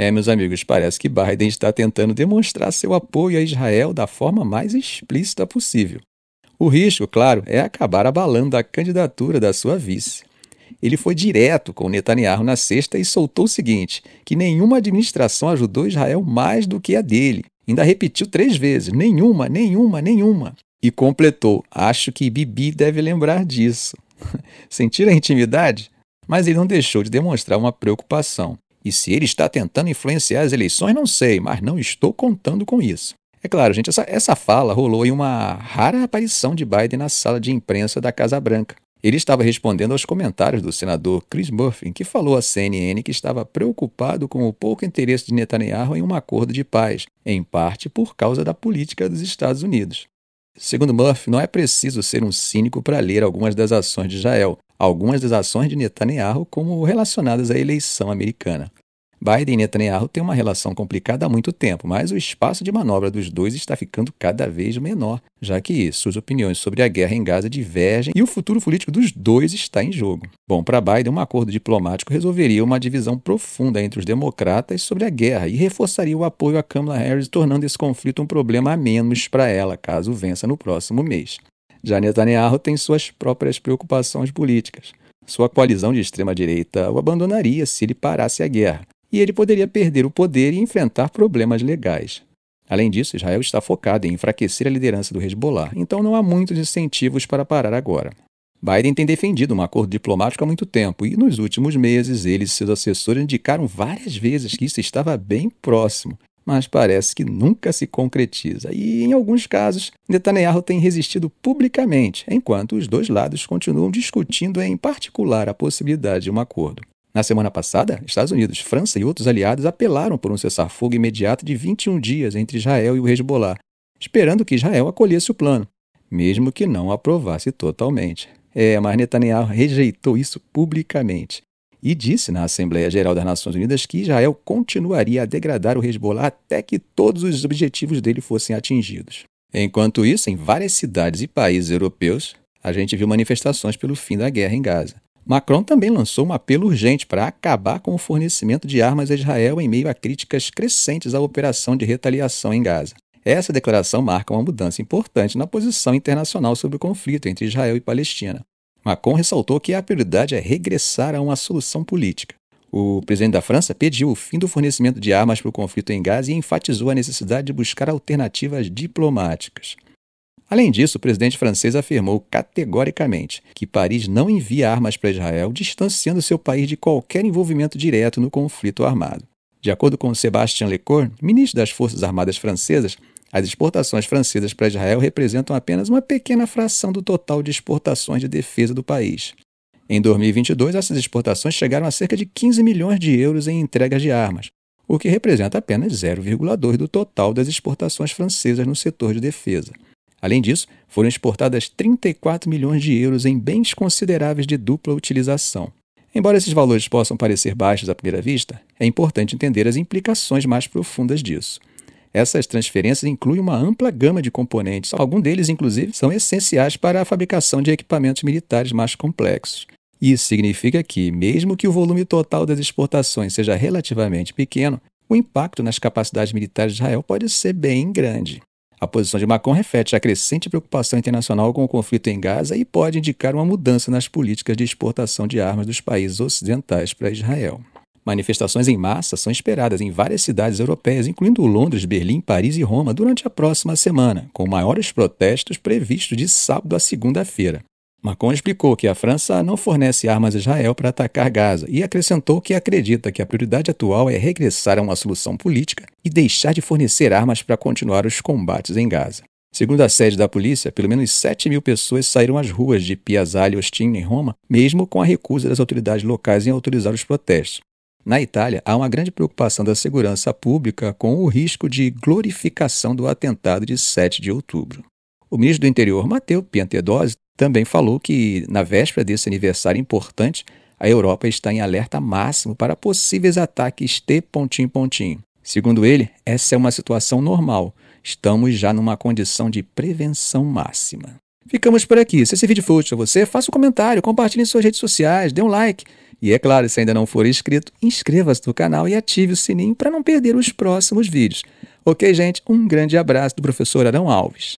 É, meus amigos, parece que Biden está tentando demonstrar seu apoio a Israel da forma mais explícita possível. O risco, claro, é acabar abalando a candidatura da sua vice. Ele foi direto com Netanyahu na sexta e soltou o seguinte: que nenhuma administração ajudou Israel mais do que a dele. Ainda repetiu três vezes: nenhuma, nenhuma, nenhuma. E completou: acho que Bibi deve lembrar disso. Sentir a intimidade? Mas ele não deixou de demonstrar uma preocupação. E se ele está tentando influenciar as eleições, não sei, mas não estou contando com isso. É claro, gente, essa, essa fala rolou em uma rara aparição de Biden na sala de imprensa da Casa Branca. Ele estava respondendo aos comentários do senador Chris Murphy, que falou à CNN que estava preocupado com o pouco interesse de Netanyahu em um acordo de paz, em parte por causa da política dos Estados Unidos. Segundo Murphy, não é preciso ser um cínico para ler algumas das ações de Israel, algumas das ações de Netanyahu como relacionadas à eleição americana. Biden e Netanyahu têm uma relação complicada há muito tempo, mas o espaço de manobra dos dois está ficando cada vez menor, já que suas opiniões sobre a guerra em Gaza divergem e o futuro político dos dois está em jogo. Bom, para Biden, um acordo diplomático resolveria uma divisão profunda entre os democratas sobre a guerra e reforçaria o apoio a Kamala Harris, tornando esse conflito um problema a menos para ela, caso vença no próximo mês. Já Netanyahu tem suas próprias preocupações políticas. Sua coalizão de extrema-direita o abandonaria se ele parasse a guerra, e ele poderia perder o poder e enfrentar problemas legais. Além disso, Israel está focado em enfraquecer a liderança do Hezbollah, então não há muitos incentivos para parar agora. Biden tem defendido um acordo diplomático há muito tempo e, nos últimos meses, ele e seus assessores indicaram várias vezes que isso estava bem próximo mas parece que nunca se concretiza. E, em alguns casos, Netanyahu tem resistido publicamente, enquanto os dois lados continuam discutindo, em particular, a possibilidade de um acordo. Na semana passada, Estados Unidos, França e outros aliados apelaram por um cessar-fogo imediato de 21 dias entre Israel e o Hezbollah, esperando que Israel acolhesse o plano, mesmo que não aprovasse totalmente. É, mas Netanyahu rejeitou isso publicamente e disse na Assembleia Geral das Nações Unidas que Israel continuaria a degradar o Hezbollah até que todos os objetivos dele fossem atingidos. Enquanto isso, em várias cidades e países europeus, a gente viu manifestações pelo fim da guerra em Gaza. Macron também lançou um apelo urgente para acabar com o fornecimento de armas a Israel em meio a críticas crescentes à operação de retaliação em Gaza. Essa declaração marca uma mudança importante na posição internacional sobre o conflito entre Israel e Palestina. Macron ressaltou que a prioridade é regressar a uma solução política. O presidente da França pediu o fim do fornecimento de armas para o conflito em Gaza e enfatizou a necessidade de buscar alternativas diplomáticas. Além disso, o presidente francês afirmou categoricamente que Paris não envia armas para Israel, distanciando seu país de qualquer envolvimento direto no conflito armado. De acordo com Sébastien Lecorne, ministro das Forças Armadas Francesas, as exportações francesas para Israel representam apenas uma pequena fração do total de exportações de defesa do país. Em 2022, essas exportações chegaram a cerca de 15 milhões de euros em entregas de armas, o que representa apenas 0,2% do total das exportações francesas no setor de defesa. Além disso, foram exportadas 34 milhões de euros em bens consideráveis de dupla utilização. Embora esses valores possam parecer baixos à primeira vista, é importante entender as implicações mais profundas disso. Essas transferências incluem uma ampla gama de componentes, alguns deles, inclusive, são essenciais para a fabricação de equipamentos militares mais complexos. Isso significa que, mesmo que o volume total das exportações seja relativamente pequeno, o impacto nas capacidades militares de Israel pode ser bem grande. A posição de Macron reflete a crescente preocupação internacional com o conflito em Gaza e pode indicar uma mudança nas políticas de exportação de armas dos países ocidentais para Israel. Manifestações em massa são esperadas em várias cidades europeias, incluindo Londres, Berlim, Paris e Roma, durante a próxima semana, com maiores protestos previstos de sábado a segunda-feira. Macron explicou que a França não fornece armas a Israel para atacar Gaza e acrescentou que acredita que a prioridade atual é regressar a uma solução política e deixar de fornecer armas para continuar os combates em Gaza. Segundo a sede da polícia, pelo menos 7 mil pessoas saíram às ruas de Piazzale e Ostino, em Roma, mesmo com a recusa das autoridades locais em autorizar os protestos. Na Itália, há uma grande preocupação da segurança pública com o risco de glorificação do atentado de 7 de outubro. O ministro do Interior, Matteo Piantedosi, também falou que, na véspera desse aniversário importante, a Europa está em alerta máximo para possíveis ataques T pontinho pontinho. Segundo ele, essa é uma situação normal. Estamos já numa condição de prevenção máxima. Ficamos por aqui. Se esse vídeo foi útil a você, faça um comentário, compartilhe em suas redes sociais, dê um like. E é claro, se ainda não for inscrito, inscreva-se no canal e ative o sininho para não perder os próximos vídeos. Ok, gente? Um grande abraço do professor Arão Alves.